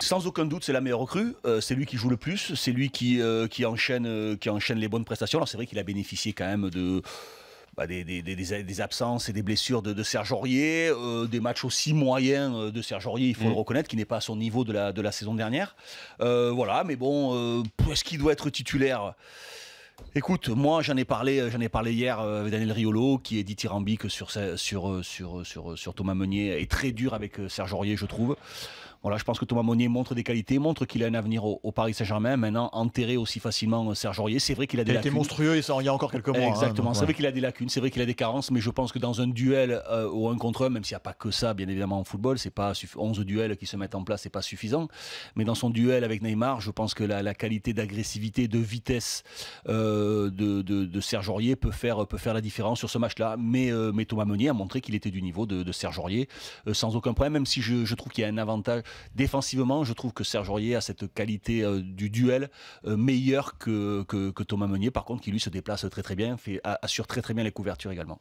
Sans aucun doute, c'est la meilleure recrue. Euh, c'est lui qui joue le plus. C'est lui euh, euh, qui, enchaîne, les bonnes prestations. Alors, c'est vrai qu'il a bénéficié quand même de. Bah, des, absences et des blessures de, Serge Aurier, des matchs aussi moyens de Serge Aurier, il faut mm. le reconnaître, qui n'est pas à son niveau de la, saison dernière. voilà, mais bon, est-ce qu'il doit être titulaire Écoute, moi j'en ai parlé, j'en ai parlé hier avec Daniel Riolo, qui est dit sur, sur, sur, sur Thomas Meunier, est très dur avec Serge Aurier, je trouve. Voilà, je pense que Thomas Monnier montre des qualités, montre qu'il a un avenir au, Paris Saint-Germain. Maintenant, enterrer aussi facilement euh, Serge Aurier, c'est vrai qu'il a des lacunes. Il a monstrueux il y a encore quelques mois. Hein, Exactement. c'est vrai qu'il a des lacunes, c'est vrai qu'il a des carences, mais je pense que dans un duel euh, ou un 1 contre 1, même s'il n'y a pas que ça, bien évidemment, en football, c'est pas 11 duels qui se mettent en place, c'est pas suffisant. Mais dans son duel avec Neymar, je pense que la, qualité d'agressivité, de vitesse euh, de, de, Serge Aurier peut faire, peut faire la différence sur ce match-là. Mais, mais Thomas Meunier a montré qu'il était du niveau de, de Serge Aurier sans aucun problème, même si je, je trouve qu'il y a un avantage défensivement, je trouve que Serge Aurier a cette qualité euh, du duel euh, meilleure que, Thomas Meunier, par contre, qui lui se déplace très très bien, fait, assure très très bien les couvertures également.